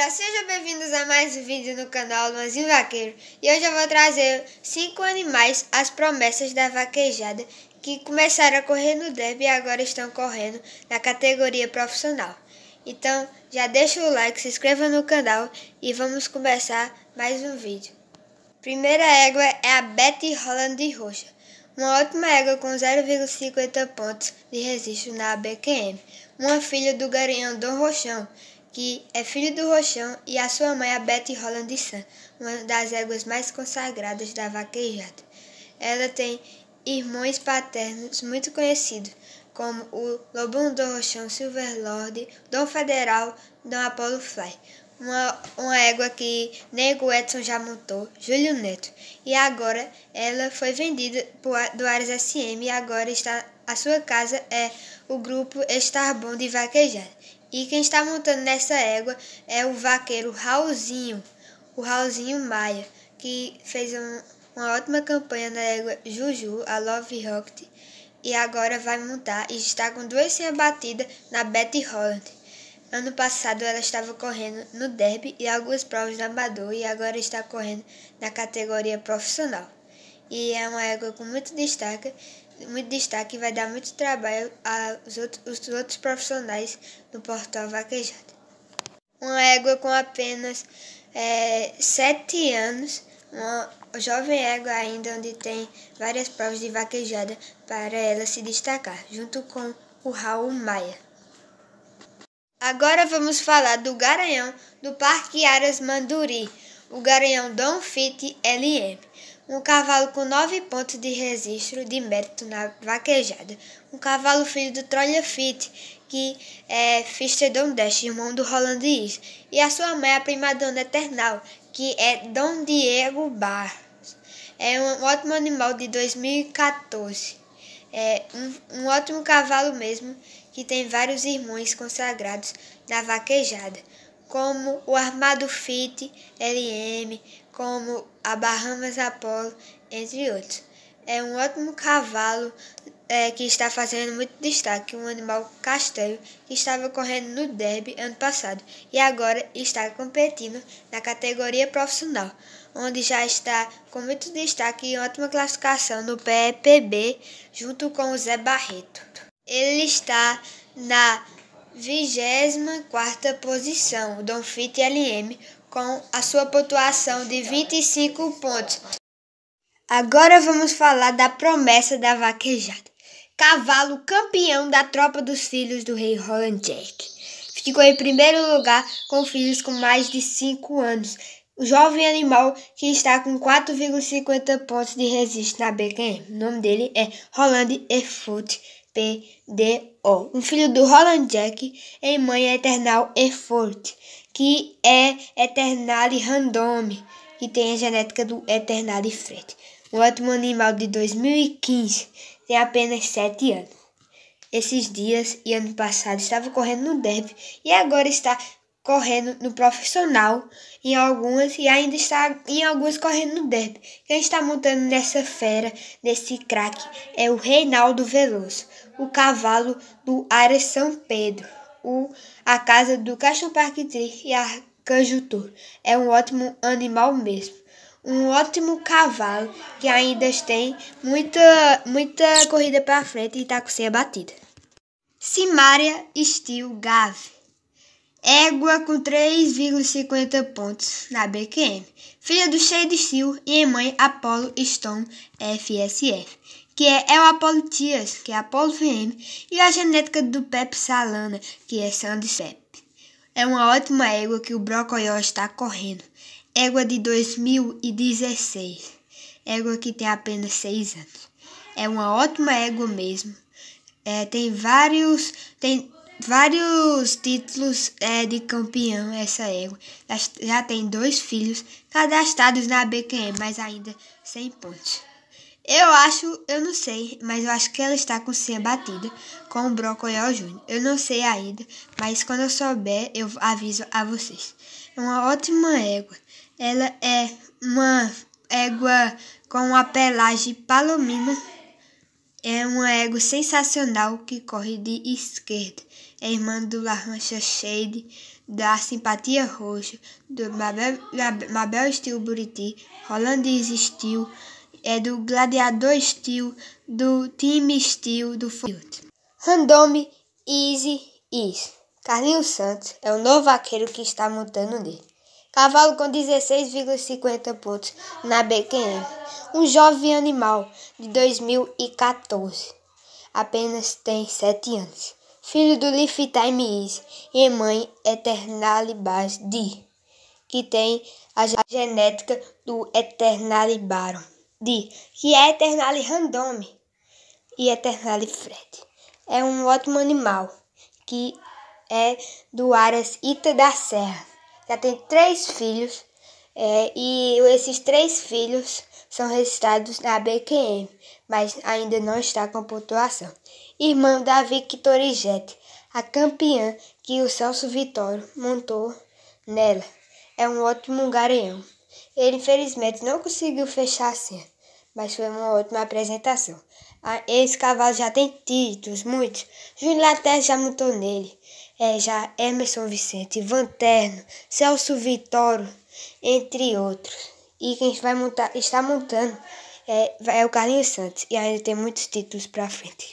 galera, sejam bem-vindos a mais um vídeo no canal Luanzinho Vaqueiro E hoje eu vou trazer 5 animais, as promessas da vaquejada Que começaram a correr no derby e agora estão correndo na categoria profissional Então já deixa o like, se inscreva no canal e vamos começar mais um vídeo Primeira égua é a Betty Holland de Roxa uma ótima égua com 0,50 pontos de registro na ABQM, uma filha do garanhão Dom Rochão, que é filho do Rochão e a sua mãe, a Betty Holland de uma das éguas mais consagradas da vaquejada. Ela tem irmãos paternos muito conhecidos, como o Lobão do Rochão Silver Lord, Dom Federal, Dom Apollo Fly, uma, uma égua que Nego Edson já montou, Júlio Neto, e agora ela foi vendida por, do Ares SM e agora está a sua casa é o grupo Estar Bom de Vaquejada. E quem está montando nessa égua é o vaqueiro Raulzinho, o Raulzinho Maia, que fez um, uma ótima campanha na égua Juju, a Love Rocket, e agora vai montar e está com duas sem batida na Betty Holland. Ano passado ela estava correndo no derby e algumas provas da amador e agora está correndo na categoria profissional. E é uma égua com muito destaque muito destaque e vai dar muito trabalho aos outros, os outros profissionais do portal Vaquejada. Uma égua com apenas é, 7 anos, uma jovem égua ainda, onde tem várias provas de vaquejada para ela se destacar, junto com o Raul Maia. Agora vamos falar do Garanhão do Parque Aras Manduri, o Garanhão Dom Fit LM. Um cavalo com nove pontos de registro de mérito na vaquejada. Um cavalo filho do Troia Fit, que é don Dash, irmão do Roland Is. E a sua mãe, a prima dona Eternal, que é Dom Diego Bar. É um ótimo animal de 2014. É um, um ótimo cavalo mesmo, que tem vários irmãos consagrados na vaquejada como o Armado Fit LM, como a Bahamas Apollo, entre outros. É um ótimo cavalo é, que está fazendo muito destaque, um animal castanho que estava correndo no derby ano passado e agora está competindo na categoria profissional, onde já está com muito destaque e ótima classificação no PEPB junto com o Zé Barreto. Ele está na 24 posição, Donfit LM, com a sua pontuação de 25 pontos. Agora vamos falar da promessa da vaquejada. Cavalo campeão da tropa dos filhos do rei Roland Jack. Ficou em primeiro lugar com filhos com mais de 5 anos. O jovem animal que está com 4,50 pontos de resistência na BQM. O nome dele é Roland Erfurt. PDO, um filho do Roland Jack e mãe Eternal e que é Eternale Randome, que tem a genética do Eternale Fred. Um ótimo animal de 2015, tem apenas 7 anos. Esses dias e ano passado estava correndo no derby e agora está correndo no profissional, em algumas, e ainda está em algumas correndo no derby. Quem está montando nessa fera, nesse craque, é o Reinaldo Veloso, o cavalo do Ares São Pedro, o, a casa do Castro Parque Tri e Arcanjo Tour. É um ótimo animal mesmo. Um ótimo cavalo que ainda tem muita, muita corrida para frente e está com sem batida. Simária Steel Gave Égua com 3,50 pontos na BQM, filha do Shade Steel e mãe Apollo Stone FSF, que é El Apollo Tias, que é Apollo VM, e a genética do Pep Salana, que é Sandy Pep. É uma ótima égua que o Brocoió está correndo. Égua de 2016. Égua que tem apenas 6 anos. É uma ótima égua mesmo. É, tem vários. Tem, vários títulos é, de campeão essa égua. Já tem dois filhos cadastrados na BQM, mas ainda sem pontos. Eu acho, eu não sei, mas eu acho que ela está com senha batida com o Brocoiol Júnior. Eu não sei ainda, mas quando eu souber, eu aviso a vocês. É uma ótima égua. Ela é uma égua com uma pelagem palomina. É uma égua sensacional que corre de esquerda é irmã do La Rancha Shade, da Simpatia Roxa, do Mabel, Mabel Steel Buriti, Holandês Steel, é do Gladiador Steel, do Team Steel, do Field. Randome Easy Is. Carlinhos Santos é o novo vaqueiro que está montando nele. Cavalo com 16,50 pontos na BQM. Um jovem animal de 2014. Apenas tem 7 anos filho do Lifetime Is e mãe Eternalibas Di, que tem a genética do Eternalibaron Di, que é Eternali Randome e Eternali Fred. É um ótimo animal que é do Aras Ita da Serra. Já tem três filhos é, e esses três filhos são registrados na BQM, mas ainda não está com pontuação. Irmão da Victorigete, a campeã que o Celso Vitório montou nela, é um ótimo garanhão. Ele infelizmente não conseguiu fechar a cena, mas foi uma ótima apresentação. Esse cavalo já tem títulos, muitos. Júnior até já montou nele. É, já Emerson Vicente, Vanterno, Celso Vitório entre outros. E quem vai montar, está montando é, é o Carlinhos Santos. E ainda tem muitos títulos para frente.